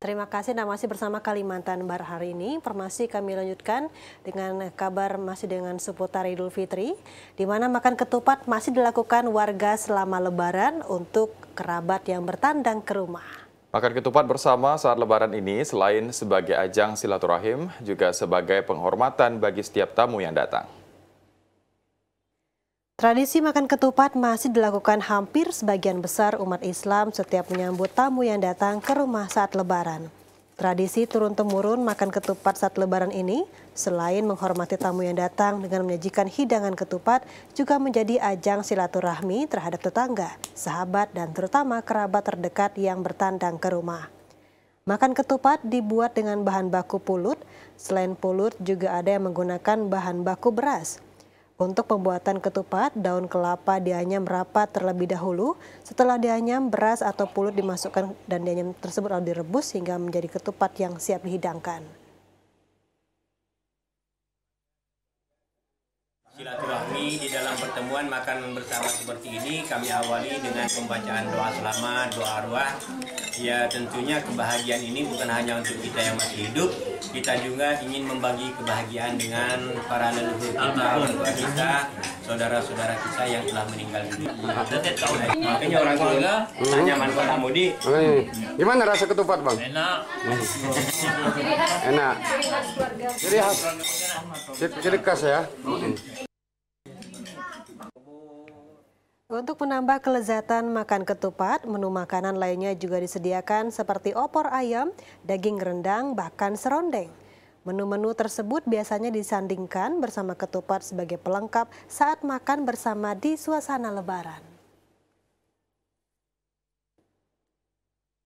Terima kasih Anda masih bersama Kalimantan Bar hari ini. Informasi kami lanjutkan dengan kabar masih dengan seputar Idul Fitri, di mana makan ketupat masih dilakukan warga selama lebaran untuk kerabat yang bertandang ke rumah. Makan ketupat bersama saat lebaran ini selain sebagai ajang silaturahim, juga sebagai penghormatan bagi setiap tamu yang datang. Tradisi makan ketupat masih dilakukan hampir sebagian besar umat Islam setiap menyambut tamu yang datang ke rumah saat lebaran. Tradisi turun-temurun makan ketupat saat lebaran ini, selain menghormati tamu yang datang dengan menyajikan hidangan ketupat, juga menjadi ajang silaturahmi terhadap tetangga, sahabat, dan terutama kerabat terdekat yang bertandang ke rumah. Makan ketupat dibuat dengan bahan baku pulut, selain pulut juga ada yang menggunakan bahan baku beras, untuk pembuatan ketupat, daun kelapa dianyam rapat terlebih dahulu. Setelah dianyam, beras atau pulut dimasukkan dan dianyam tersebut lalu direbus hingga menjadi ketupat yang siap dihidangkan. silaturahmi di dalam pertemuan makan bersama seperti ini kami awali dengan pembacaan doa selamat, doa arwah. Ya tentunya kebahagiaan ini bukan hanya untuk kita yang masih hidup, kita juga ingin membagi kebahagiaan dengan para leluhur kita, keluarga kita, saudara-saudara kita yang telah meninggal dunia. Makanya orang tua hanya manfaat mudi. Gimana rasa ketupat bang? Enak. Enak. Jadi khas, jadi khas ya. Untuk menambah kelezatan makan ketupat, menu makanan lainnya juga disediakan seperti opor ayam, daging rendang, bahkan serondeng. Menu-menu tersebut biasanya disandingkan bersama ketupat sebagai pelengkap saat makan bersama di suasana lebaran.